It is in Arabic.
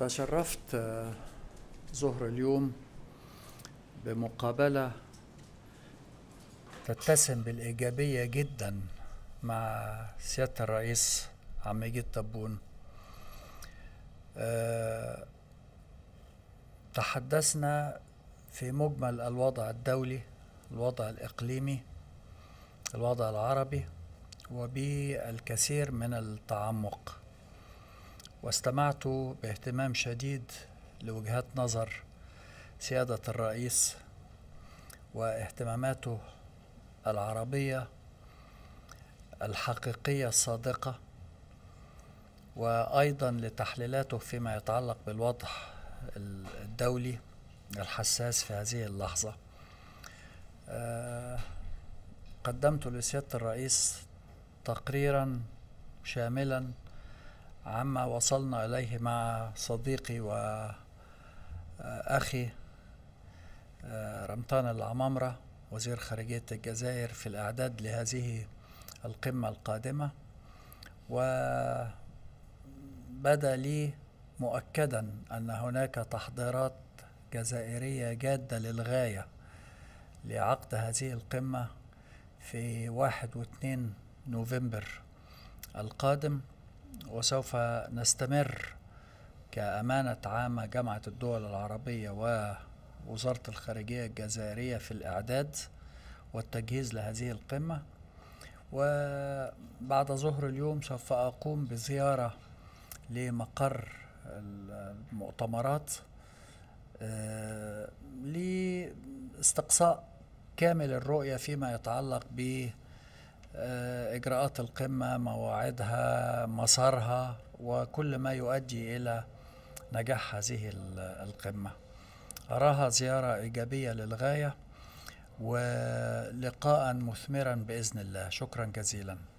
تشرفت آه، ظهر اليوم بمقابلة تتسم بالإيجابية جدا مع سيادة الرئيس عم يجيد تبون آه، تحدثنا في مجمل الوضع الدولي الوضع الإقليمي الوضع العربي وبالكثير من التعمق واستمعت باهتمام شديد لوجهات نظر سيادة الرئيس واهتماماته العربية الحقيقية الصادقة وأيضا لتحليلاته فيما يتعلق بالوضع الدولي الحساس في هذه اللحظة آه، قدمت لسيادة الرئيس تقريرا شاملا عما وصلنا إليه مع صديقي وأخي آه، آه، رمطان العمامرة وزير خارجية الجزائر في الإعداد لهذه القمة القادمة وبدا لي مؤكدا أن هناك تحضيرات جزائرية جادة للغاية لعقد هذه القمة في واحد واثنين نوفمبر القادم وسوف نستمر كأمانة عامة جامعة الدول العربية ووزارة الخارجية الجزائرية في الإعداد والتجهيز لهذه القمة وبعد ظهر اليوم سوف أقوم بزيارة لمقر المؤتمرات آه، لاستقصاء كامل الرؤية فيما يتعلق به آه، إجراءات القمة مواعيدها مسارها وكل ما يؤدي إلى نجاح هذه القمة أراها زيارة إيجابية للغاية ولقاء مثمرا بإذن الله شكرا جزيلا